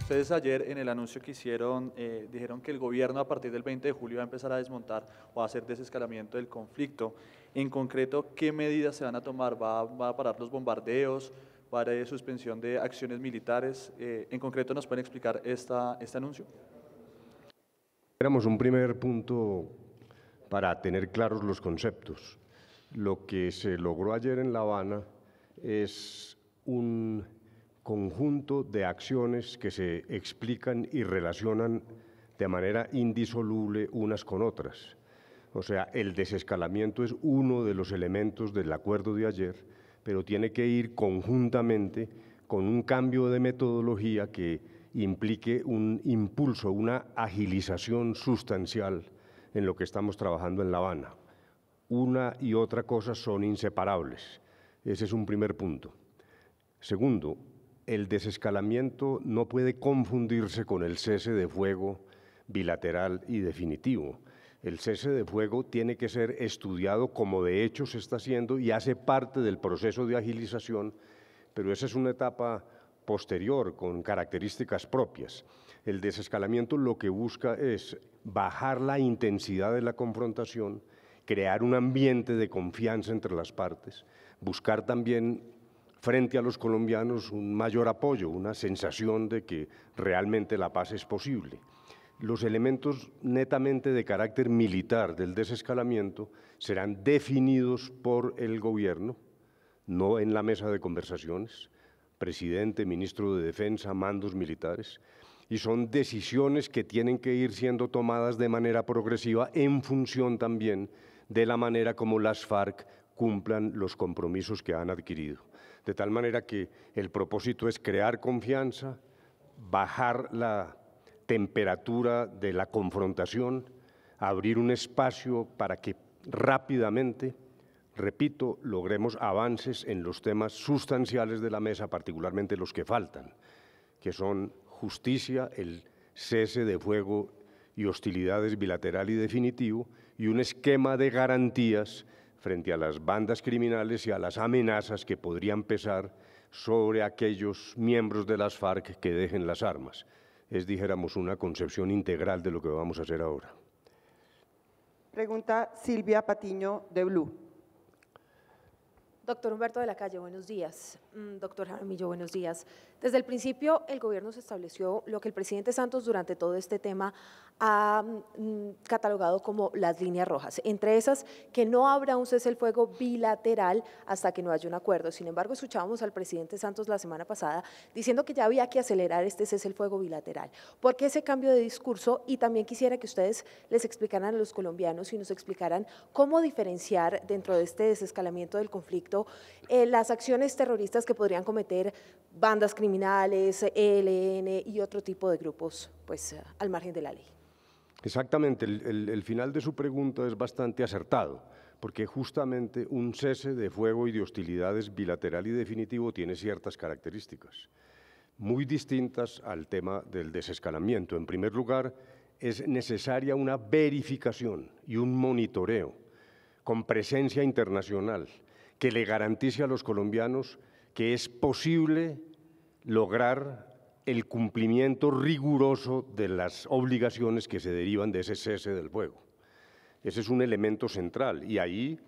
Ustedes ayer en el anuncio que hicieron eh, dijeron que el gobierno a partir del 20 de julio va a empezar a desmontar o a hacer desescalamiento del conflicto. En concreto, ¿qué medidas se van a tomar? ¿Va, a parar los bombardeos? ¿Va a haber suspensión de acciones militares? Eh, en concreto, ¿nos pueden explicar esta, este anuncio? Éramos un primer punto para tener claros los conceptos lo que se logró ayer en La Habana es un conjunto de acciones que se explican y relacionan de manera indisoluble unas con otras. O sea, el desescalamiento es uno de los elementos del acuerdo de ayer, pero tiene que ir conjuntamente con un cambio de metodología que implique un impulso, una agilización sustancial en lo que estamos trabajando en La Habana una y otra cosa son inseparables. Ese es un primer punto. Segundo, el desescalamiento no puede confundirse con el cese de fuego bilateral y definitivo. El cese de fuego tiene que ser estudiado como de hecho se está haciendo y hace parte del proceso de agilización, pero esa es una etapa posterior con características propias. El desescalamiento lo que busca es bajar la intensidad de la confrontación, crear un ambiente de confianza entre las partes, buscar también frente a los colombianos un mayor apoyo, una sensación de que realmente la paz es posible. Los elementos netamente de carácter militar del desescalamiento serán definidos por el gobierno, no en la mesa de conversaciones, presidente, ministro de Defensa, mandos militares, y son decisiones que tienen que ir siendo tomadas de manera progresiva en función también de la manera como las FARC cumplan los compromisos que han adquirido. De tal manera que el propósito es crear confianza, bajar la temperatura de la confrontación, abrir un espacio para que rápidamente, repito, logremos avances en los temas sustanciales de la mesa, particularmente los que faltan, que son justicia, el cese de fuego y hostilidades bilateral y definitivo, y un esquema de garantías frente a las bandas criminales y a las amenazas que podrían pesar sobre aquellos miembros de las FARC que dejen las armas. Es, dijéramos, una concepción integral de lo que vamos a hacer ahora. Pregunta Silvia Patiño de Blue. Doctor Humberto de la Calle, buenos días. Mm, doctor Jaramillo, buenos días. Desde el principio, el gobierno se estableció lo que el presidente Santos durante todo este tema ha mm, catalogado como las líneas rojas. Entre esas, que no habrá un cese el fuego bilateral hasta que no haya un acuerdo. Sin embargo, escuchábamos al presidente Santos la semana pasada diciendo que ya había que acelerar este cese el fuego bilateral. ¿Por qué ese cambio de discurso? Y también quisiera que ustedes les explicaran a los colombianos y nos explicaran cómo diferenciar dentro de este desescalamiento del conflicto eh, las acciones terroristas que podrían cometer bandas criminales, ELN y otro tipo de grupos pues, eh, al margen de la ley. Exactamente, el, final de su pregunta es bastante acertado, porque justamente un cese de fuego y de hostilidades bilateral y definitivo tiene ciertas características, muy distintas al tema del desescalamiento. En primer lugar, es necesaria una verificación y un monitoreo con presencia internacional que le garantice a los colombianos que es posible lograr el cumplimiento riguroso de las obligaciones que se derivan de ese cese del fuego. Ese es un elemento central y ahí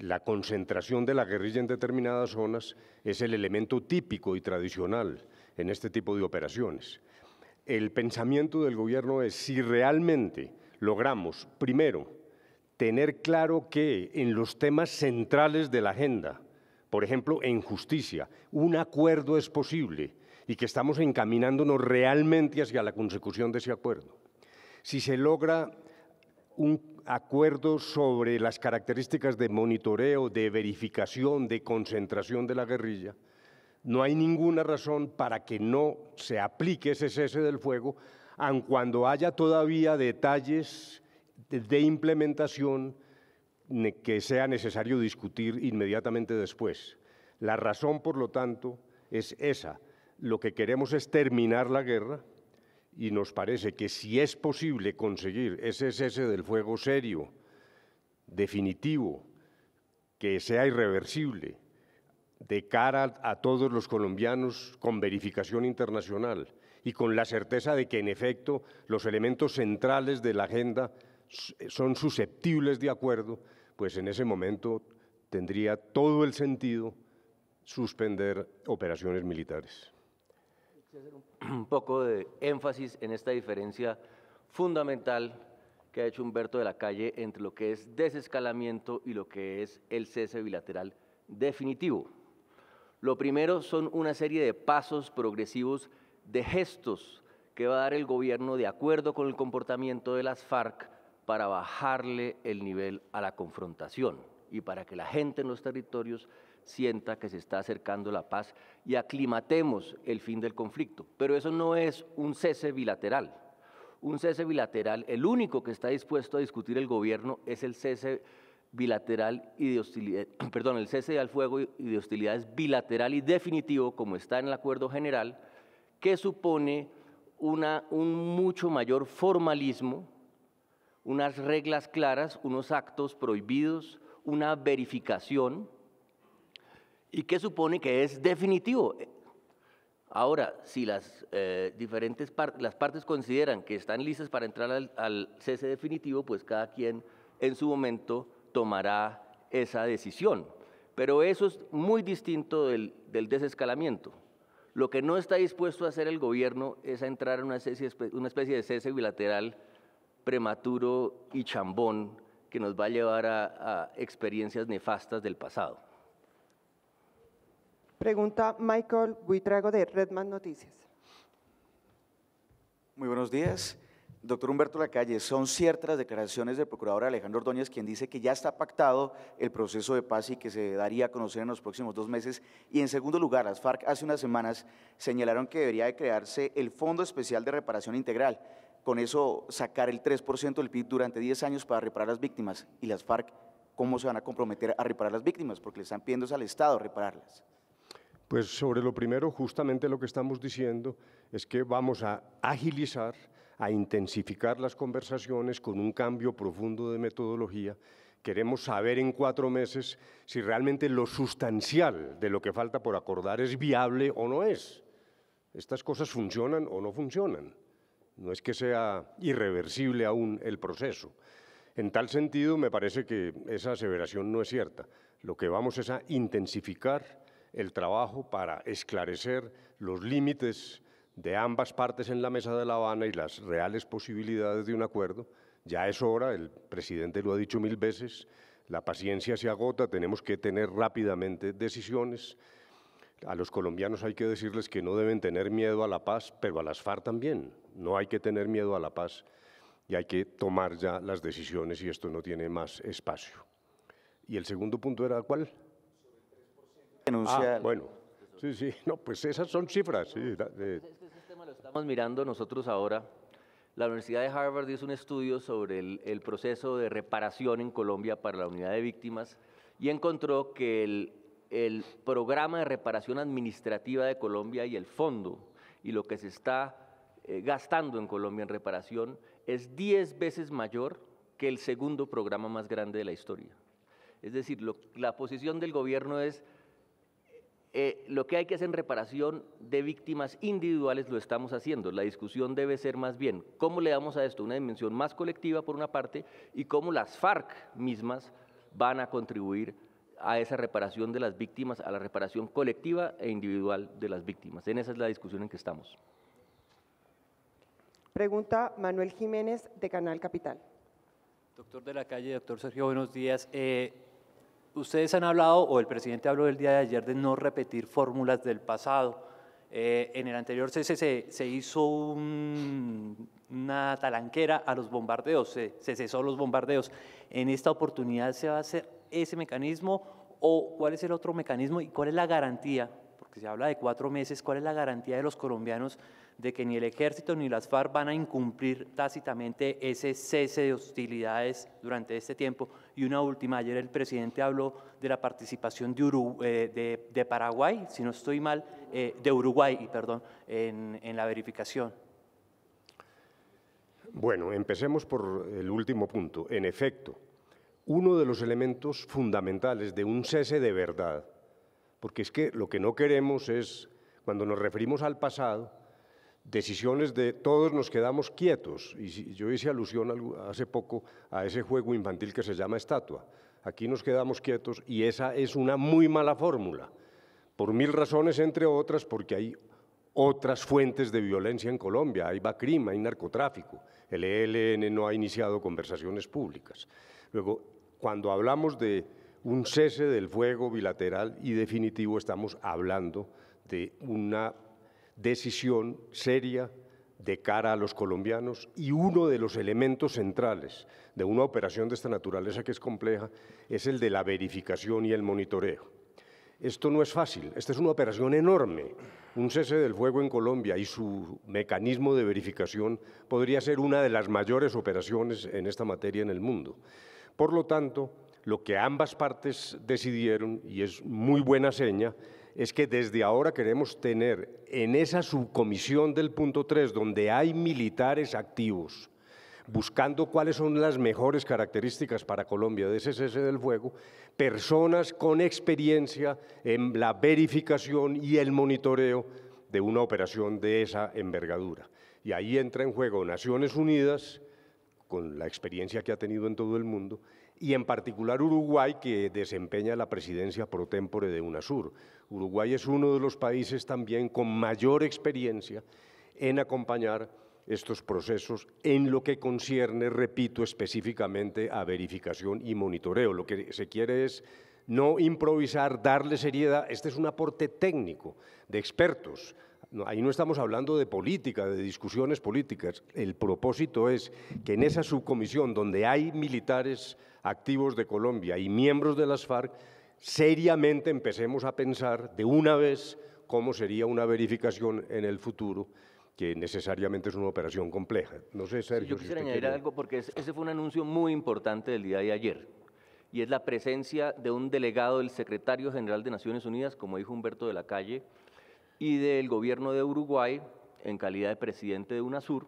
la concentración de la guerrilla en determinadas zonas es el elemento típico y tradicional en este tipo de operaciones. El pensamiento del gobierno es si realmente logramos, primero, tener claro que en los temas centrales de la agenda, por ejemplo, en justicia, un acuerdo es posible y que estamos encaminándonos realmente hacia la consecución de ese acuerdo. Si se logra un acuerdo sobre las características de monitoreo, de verificación, de concentración de la guerrilla, no hay ninguna razón para que no se aplique ese cese del fuego, aun cuando haya todavía detalles de implementación que sea necesario discutir inmediatamente después. La razón, por lo tanto, es esa, lo que queremos es terminar la guerra y nos parece que si es posible conseguir ese cese del fuego serio, definitivo, que sea irreversible, de cara a todos los colombianos con verificación internacional y con la certeza de que en efecto los elementos centrales de la agenda son susceptibles de acuerdo, pues en ese momento tendría todo el sentido suspender operaciones militares hacer un poco de énfasis en esta diferencia fundamental que ha hecho Humberto de la Calle entre lo que es desescalamiento y lo que es el cese bilateral definitivo. Lo primero son una serie de pasos progresivos de gestos que va a dar el gobierno de acuerdo con el comportamiento de las FARC para bajarle el nivel a la confrontación y para que la gente en los territorios sienta que se está acercando la paz y aclimatemos el fin del conflicto. Pero eso no es un cese bilateral. Un cese bilateral, el único que está dispuesto a discutir el gobierno es el cese bilateral y de hostilidad, perdón, el cese al fuego y de hostilidades bilateral y definitivo, como está en el acuerdo general, que supone un mucho mayor formalismo, unas reglas claras, unos actos prohibidos, una verificación y qué supone que es definitivo. Ahora, si las eh, diferentes las partes consideran que están listas para entrar al, cese definitivo, pues cada quien en su momento tomará esa decisión. Pero eso es muy distinto del, desescalamiento. Lo que no está dispuesto a hacer el gobierno es a entrar en una especie, de cese bilateral prematuro y chambón que nos va a llevar a experiencias nefastas del pasado. Pregunta Michael Buitrago de Redman Noticias. Muy buenos días. Doctor Humberto Lacalle, son ciertas las declaraciones del procurador Alejandro Ordóñez, quien dice que ya está pactado el proceso de paz y que se daría a conocer en los próximos dos meses. Y en segundo lugar, las FARC hace unas semanas señalaron que debería de crearse el Fondo Especial de Reparación Integral. Con eso, sacar el 3% del PIB durante 10 años para reparar las víctimas. Y las FARC, ¿cómo se van a comprometer a reparar las víctimas? Porque le están pidiendo al Estado repararlas. Pues sobre lo primero, justamente lo que estamos diciendo es que vamos a agilizar, a intensificar las conversaciones con un cambio profundo de metodología. Queremos saber en cuatro meses si realmente lo sustancial de lo que falta por acordar es viable o no es. Estas cosas funcionan o no funcionan. No es que sea irreversible aún el proceso. En tal sentido, me parece que esa aseveración no es cierta. Lo que vamos es a intensificar el trabajo para esclarecer los límites de ambas partes en la mesa de La Habana y las reales posibilidades de un acuerdo. Ya es hora, el presidente lo ha dicho mil veces, la paciencia se agota, tenemos que tener rápidamente decisiones. A los colombianos hay que decirles que no deben tener miedo a la paz, pero a las FARC también. No hay que tener miedo a la paz y hay que tomar ya las decisiones y esto no tiene más espacio. Y el segundo punto era cuál? Ah, bueno, sí, sí, no, pues esas son cifras. Sí, Este sistema lo estamos mirando nosotros ahora. La Universidad de Harvard hizo un estudio sobre el, proceso de reparación en Colombia para la unidad de víctimas y encontró que el, programa de reparación administrativa de Colombia y el fondo y lo que se está eh, gastando en Colombia en reparación es 10 veces mayor que el segundo programa más grande de la historia. Es decir, la posición del gobierno es eh, lo que hay que hacer en reparación de víctimas individuales lo estamos haciendo. La discusión debe ser más bien cómo le damos a esto una dimensión más colectiva por una parte y cómo las FARC mismas van a contribuir a esa reparación de las víctimas, a la reparación colectiva e individual de las víctimas. En esa es la discusión en que estamos. Pregunta Manuel Jiménez de Canal Capital. Doctor de la calle, doctor Sergio, buenos días. Eh, ustedes han hablado, o el presidente habló el día de ayer, de no repetir fórmulas del pasado. Eh, en el anterior cese se, hizo una talanquera a los bombardeos, se, se, cesó los bombardeos. ¿En esta oportunidad se va a hacer ese mecanismo o cuál es el otro mecanismo y cuál es la garantía? Porque se habla de cuatro meses, ¿cuál es la garantía de los colombianos de que ni el ejército ni las FARC van a incumplir tácitamente ese cese de hostilidades durante este tiempo. Y una última, ayer el presidente habló de la participación de, eh, Paraguay, si no estoy mal, eh, de Uruguay, perdón, en, en la verificación. Bueno, empecemos por el último punto. En efecto, uno de los elementos fundamentales de un cese de verdad, porque es que lo que no queremos es, cuando nos referimos al pasado, decisiones de todos nos quedamos quietos. Y yo hice alusión hace poco a ese juego infantil que se llama estatua. Aquí nos quedamos quietos y esa es una muy mala fórmula, por mil razones, entre otras, porque hay otras fuentes de violencia en Colombia. Hay bacrima, hay narcotráfico. El ELN no ha iniciado conversaciones públicas. Luego, cuando hablamos de un cese del fuego bilateral y definitivo, estamos hablando de una decisión seria de cara a los colombianos y uno de los elementos centrales de una operación de esta naturaleza que es compleja es el de la verificación y el monitoreo. Esto no es fácil, esta es una operación enorme. Un cese del fuego en Colombia y su mecanismo de verificación podría ser una de las mayores operaciones en esta materia en el mundo. Por lo tanto, lo que ambas partes decidieron, y es muy buena seña, es que desde ahora queremos tener en esa subcomisión del punto 3, donde hay militares activos, buscando cuáles son las mejores características para Colombia de ese cese del fuego, personas con experiencia en la verificación y el monitoreo de una operación de esa envergadura. Y ahí entra en juego Naciones Unidas, con la experiencia que ha tenido en todo el mundo, y en particular Uruguay, que desempeña la presidencia pro tempore de UNASUR. Uruguay es uno de los países también con mayor experiencia en acompañar estos procesos en lo que concierne, repito, específicamente a verificación y monitoreo. Lo que se quiere es no improvisar, darle seriedad. Este es un aporte técnico de expertos, ahí no estamos hablando de política, de discusiones políticas. El propósito es que en esa subcomisión donde hay militares activos de Colombia y miembros de las FARC, seriamente empecemos a pensar de una vez cómo sería una verificación en el futuro que necesariamente es una operación compleja. No sé, Sergio. yo quisiera añadir algo porque ese fue un anuncio muy importante del día de ayer y es la presencia de un delegado del secretario general de Naciones Unidas, como dijo Humberto de la Calle, y del gobierno de Uruguay en calidad de presidente de UNASUR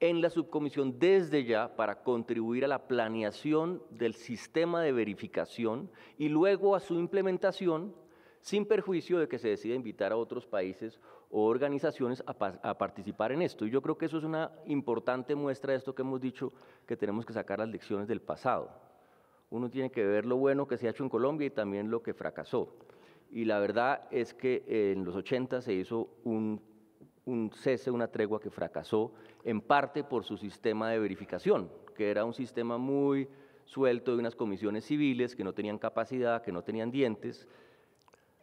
en la subcomisión desde ya para contribuir a la planeación del sistema de verificación y luego a su implementación sin perjuicio de que se decida invitar a otros países o organizaciones a, participar en esto. Y yo creo que eso es una importante muestra de esto que hemos dicho, que tenemos que sacar las lecciones del pasado. Uno tiene que ver lo bueno que se ha hecho en Colombia y también lo que fracasó y la verdad es que en los 80 se hizo un, cese, una tregua que fracasó en parte por su sistema de verificación, que era un sistema muy suelto de unas comisiones civiles que no tenían capacidad, que no tenían dientes.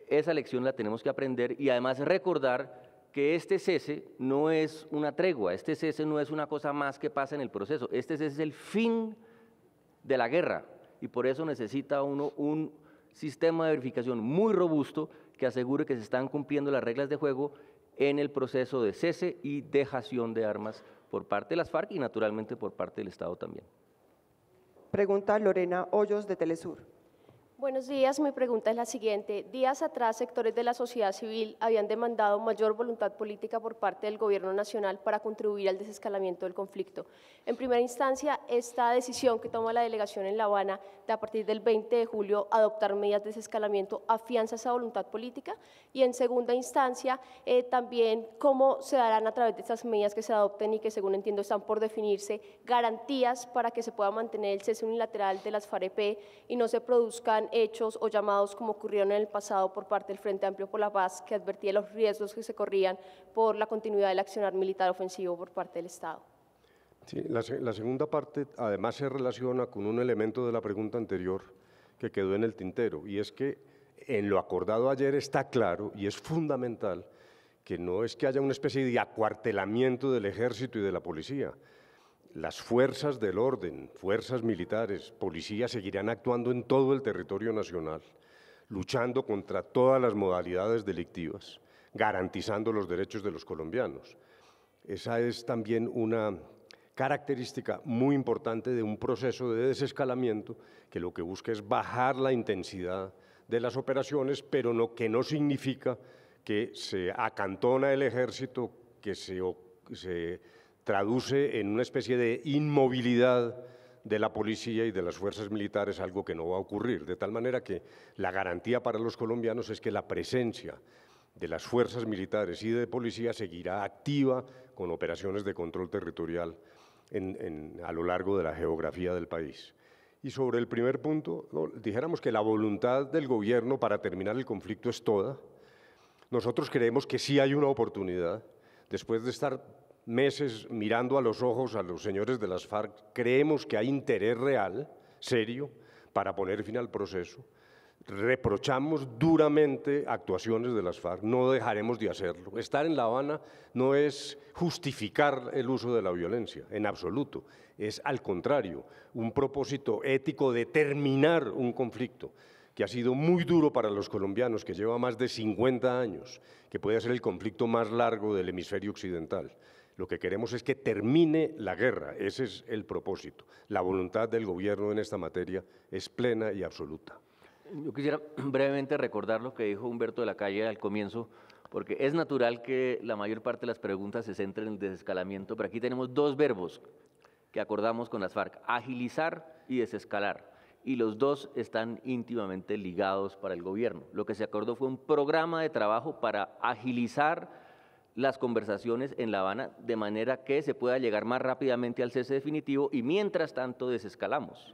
Esa lección la tenemos que aprender y además recordar que este cese no es una tregua, este cese no es una cosa más que pasa en el proceso, este cese es el fin de la guerra y por eso necesita uno un sistema de verificación muy robusto que asegure que se están cumpliendo las reglas de juego en el proceso de cese y dejación de armas por parte de las FARC y naturalmente por parte del Estado también. Pregunta Lorena Hoyos de Telesur. Buenos días, mi pregunta es la siguiente. Días atrás, sectores de la sociedad civil habían demandado mayor voluntad política por parte del Gobierno Nacional para contribuir al desescalamiento del conflicto. En primera instancia, esta decisión que toma la delegación en La Habana de a partir del 20 de julio adoptar medidas de desescalamiento afianza esa voluntad política y en segunda instancia, eh, también cómo se darán a través de estas medidas que se adopten y que según entiendo están por definirse garantías para que se pueda mantener el cese unilateral de las FAREP y no se produzcan hechos o llamados como ocurrieron en el pasado por parte del Frente Amplio por la Paz, que advertía los riesgos que se corrían por la continuidad del accionar militar ofensivo por parte del Estado. la segunda parte además se relaciona con un elemento de la pregunta anterior que quedó en el tintero, y es que en lo acordado ayer está claro y es fundamental que no es que haya una especie de acuartelamiento del ejército y de la policía, las fuerzas del orden, fuerzas militares, policías seguirán actuando en todo el territorio nacional, luchando contra todas las modalidades delictivas, garantizando los derechos de los colombianos. Esa es también una característica muy importante de un proceso de desescalamiento que lo que busca es bajar la intensidad de las operaciones, pero no, que no significa que se acantona el ejército, que se, se traduce en una especie de inmovilidad de la policía y de las fuerzas militares, algo que no va a ocurrir. De tal manera que la garantía para los colombianos es que la presencia de las fuerzas militares y de policía seguirá activa con operaciones de control territorial a lo largo de la geografía del país. Y sobre el primer punto, dijéramos que la voluntad del gobierno para terminar el conflicto es toda. Nosotros creemos que sí hay una oportunidad, después de estar meses mirando a los ojos a los señores de las FARC, creemos que hay interés real, serio, para poner fin al proceso. Reprochamos duramente actuaciones de las FARC, no dejaremos de hacerlo. Estar en La Habana no es justificar el uso de la violencia, en absoluto. Es al contrario, un propósito ético de terminar un conflicto que ha sido muy duro para los colombianos, que lleva más de 50 años, que puede ser el conflicto más largo del hemisferio occidental. Lo que queremos es que termine la guerra, ese es el propósito. La voluntad del gobierno en esta materia es plena y absoluta. Yo quisiera brevemente recordar lo que dijo Humberto de la Calle al comienzo, porque es natural que la mayor parte de las preguntas se centren en el desescalamiento, pero aquí tenemos dos verbos que acordamos con las FARC, agilizar y desescalar. Y los dos están íntimamente ligados para el gobierno. Lo que se acordó fue un programa de trabajo para agilizar las conversaciones en La Habana de manera que se pueda llegar más rápidamente al cese definitivo y mientras tanto desescalamos.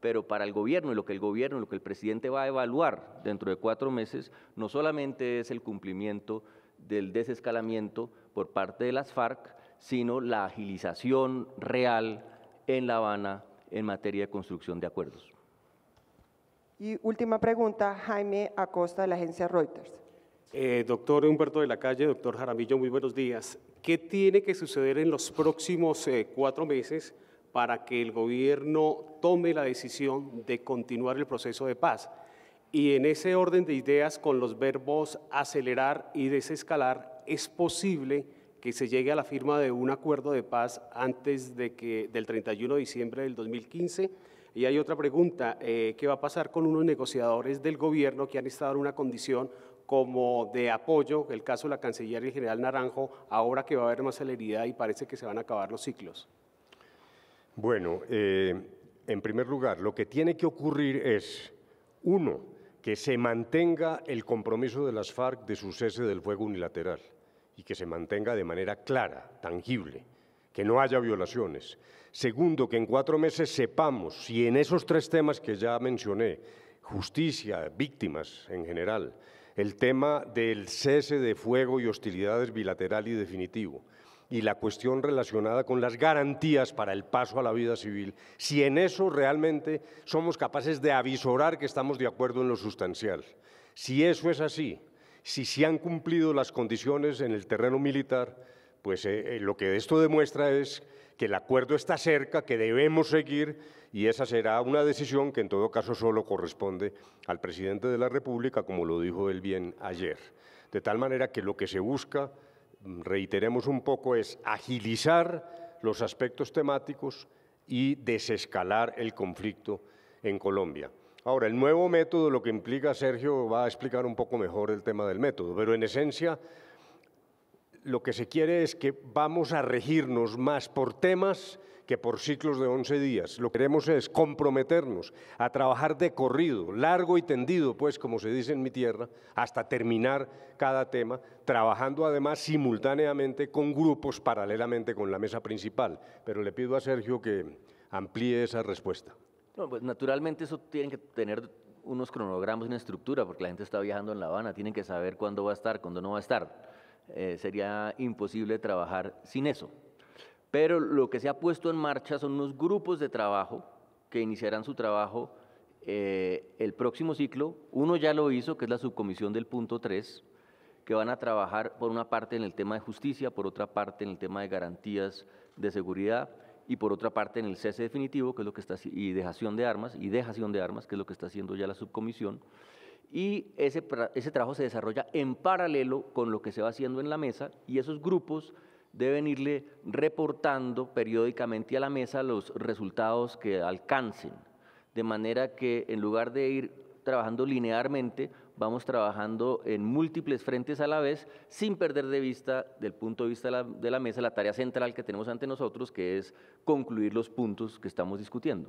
Pero para el gobierno y lo que el gobierno, lo que el presidente va a evaluar dentro de cuatro meses, no solamente es el cumplimiento del desescalamiento por parte de las FARC, sino la agilización real en La Habana en materia de construcción de acuerdos. Y última pregunta, Jaime Acosta de la agencia Reuters. Eh, doctor Humberto de la Calle, doctor Jaramillo, muy buenos días. ¿Qué tiene que suceder en los próximos eh, cuatro meses para que el gobierno tome la decisión de continuar el proceso de paz? Y en ese orden de ideas, con los verbos acelerar y desescalar, ¿es posible que se llegue a la firma de un acuerdo de paz antes de que, del 31 de diciembre del 2015? Y hay otra pregunta, eh, ¿qué va a pasar con unos negociadores del gobierno que han estado en una condición como de apoyo, el caso de la canciller y el general Naranjo, ahora que va a haber más celeridad y parece que se van a acabar los ciclos? Bueno, eh, en primer lugar, lo que tiene que ocurrir es, uno, que se mantenga el compromiso de las FARC de su cese del fuego unilateral y que se mantenga de manera clara, tangible, que no haya violaciones. Segundo, que en cuatro meses sepamos si en esos tres temas que ya mencioné, justicia, víctimas en general, el tema del cese de fuego y hostilidades bilateral y definitivo y la cuestión relacionada con las garantías para el paso a la vida civil, si en eso realmente somos capaces de avisorar que estamos de acuerdo en lo sustancial. Si eso es así, si se han cumplido las condiciones en el terreno militar, pues eh, eh, lo que esto demuestra es que el acuerdo está cerca, que debemos seguir y esa será una decisión que en todo caso solo corresponde al presidente de la República, como lo dijo él bien ayer. De tal manera que lo que se busca, mm, reiteremos un poco, es agilizar los aspectos temáticos y desescalar el conflicto en Colombia. Ahora, el nuevo método, lo que implica Sergio, va a explicar un poco mejor el tema del método, pero en esencia lo que se quiere es que vamos a regirnos más por temas que por ciclos de 11 días. Lo que queremos es comprometernos a trabajar de corrido, largo y tendido, pues como se dice en mi tierra, hasta terminar cada tema, trabajando además simultáneamente con grupos paralelamente con la mesa principal. Pero le pido a Sergio que amplíe esa respuesta. Pues, naturalmente eso tiene que tener unos cronogramas, una estructura, porque la gente está viajando en La Habana, tienen que saber cuándo va a estar, cuándo no va a estar. Eh, sería imposible trabajar sin eso. Pero lo que se ha puesto en marcha son unos grupos de trabajo que iniciarán su trabajo eh, el próximo ciclo. Uno ya lo hizo, que es la subcomisión del punto 3, que van a trabajar por una parte en el tema de justicia, por otra parte en el tema de garantías de seguridad y por otra parte en el cese definitivo, que es lo que está y dejación de armas y dejación de armas, que es lo que está haciendo ya la subcomisión. Y ese, ese trabajo se desarrolla en paralelo con lo que se va haciendo en la mesa y esos grupos deben irle reportando periódicamente a la mesa los resultados que alcancen, de manera que en lugar de ir trabajando linearmente, vamos trabajando en múltiples frentes a la vez, sin perder de vista, del punto de vista de la, de la mesa, la tarea central que tenemos ante nosotros, que es concluir los puntos que estamos discutiendo.